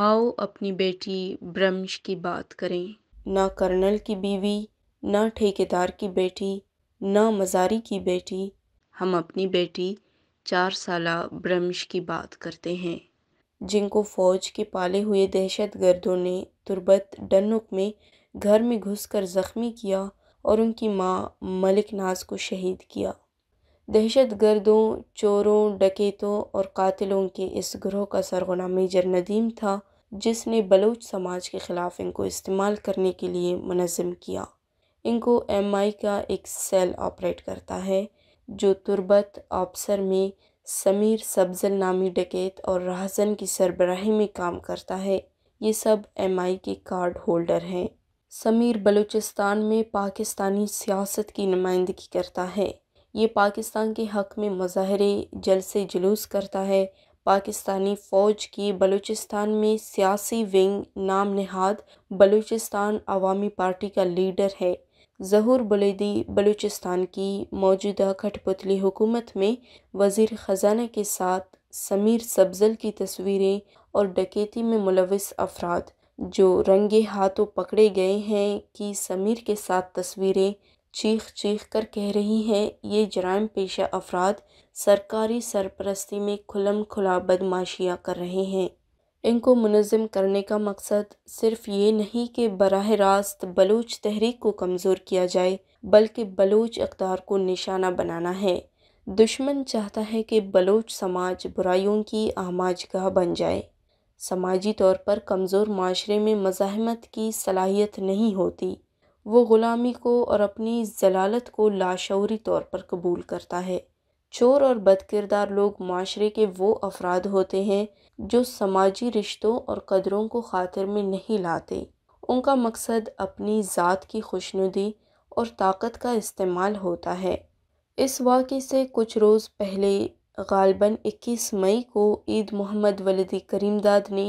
आओ अपनी बेटी ब्रह्मश की बात करें ना कर्नल की बीवी ना ठेकेदार की बेटी ना मजारी की बेटी हम अपनी बेटी चार साल ब्रह्मश की बात करते हैं जिनको फौज के पाले हुए दहशत गर्दों ने तुरबत डनुक में घर में घुसकर ज़ख्मी किया और उनकी माँ मलिक नाज को शहीद किया दहशत गर्दों चोरों डकेतों और कातिलों के इस ग्रोह का सरगना मेजर नदीम था जिसने बलूच समाज के ख़िलाफ़ इनको इस्तेमाल करने के लिए मनज़म किया इनको एम आई का एक सेल ऑपरेट करता है जो तुरबत आपसर में समीर सब्जल नामी डकैत और राहजन की सरबराही में काम करता है ये सब एम आई के कार्ड होल्डर हैं समीर बलूचिस्तान में पाकिस्तानी सियासत की नुमाइंदगी करता है ये पाकिस्तान के हक़ में जल जलसे जुलूस करता है पाकिस्तानी फ़ौज की बलूचिस्तान में सियासी विंग नाम नहाद बलूचिस्तान अवामी पार्टी का लीडर है जहूर बलेदी बलूचिस्तान की मौजूदा खटपुतली हुकूमत में वजीर ख़जाना के साथ समीर सब्जल की तस्वीरें और डकैती में मुलविस अफराद जो रंगे हाथों पकड़े गए हैं कि समीर के साथ तस्वीरें चीख चीख कर कह रही हैं ये जराम पेशा अफराद सरकारी सरपरस्ती में खुलम खुला बदमाशियाँ कर रहे हैं इनको मुनज़म करने का मकसद सिर्फ ये नहीं कि बरह रास्त बलूच तहरीक को कमज़ोर किया जाए बल्कि बलूच अकदार को निशाना बनाना है दुश्मन चाहता है कि बलूच समाज बुराइयों की आमाजगाह बन जाए समाजी तौर पर कमज़ोर माशरे में मज़ामत की सलाहियत नहीं होती वो ग़ुलामी को और अपनी ज़लालत को लाशौरी तौर पर कबूल करता है चोर और बदकिरदार लोग माशरे के वो अफराद होते हैं जो समाजी रिश्तों और कदरों को खातिर में नहीं लाते उनका मकसद अपनी ज़ात की खुशनुदी और ताकत का इस्तेमाल होता है इस वाक़े से कुछ रोज़ पहले गालबन 21 मई को ईद मोहम्मद वलदी करीमदाद ने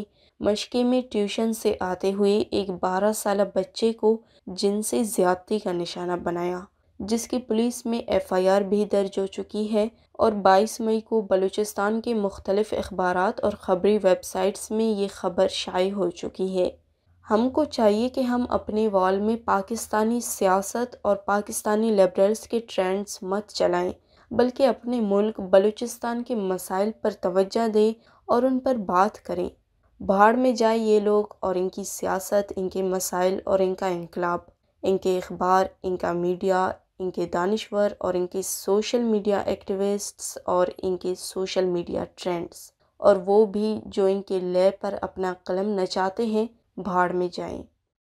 मशक़े में ट्यूशन से आते हुए एक 12 साल बच्चे को जिनसे ज़्यादती का निशाना बनाया जिसकी पुलिस में एफआईआर भी दर्ज हो चुकी है और 22 मई को बलूचिस्तान के मुख्तलिफ अखबार और ख़बरी वेबसाइट्स में ये खबर शाये हो चुकी है हमको चाहिए कि हम अपने वॉल में पाकिस्तानी सियासत और पाकिस्तानी लिबरल्स के ट्रेंड्स मत चलाएं बल्कि अपने मुल्क बलूचिस्तान के मसाइल पर तवज्जो दें और उन पर बात करें बाहर में जाए ये लोग और इनकी सियासत इनके मसाइल और इनका इनकलाब इनके अखबार इनका मीडिया इनके दानश्वर और इनके सोशल मीडिया एक्टिविस्ट्स और इनके सोशल मीडिया ट्रेंड्स और वो भी जो इनके लय पर अपना कलम नचाते हैं भाड़ में जाएं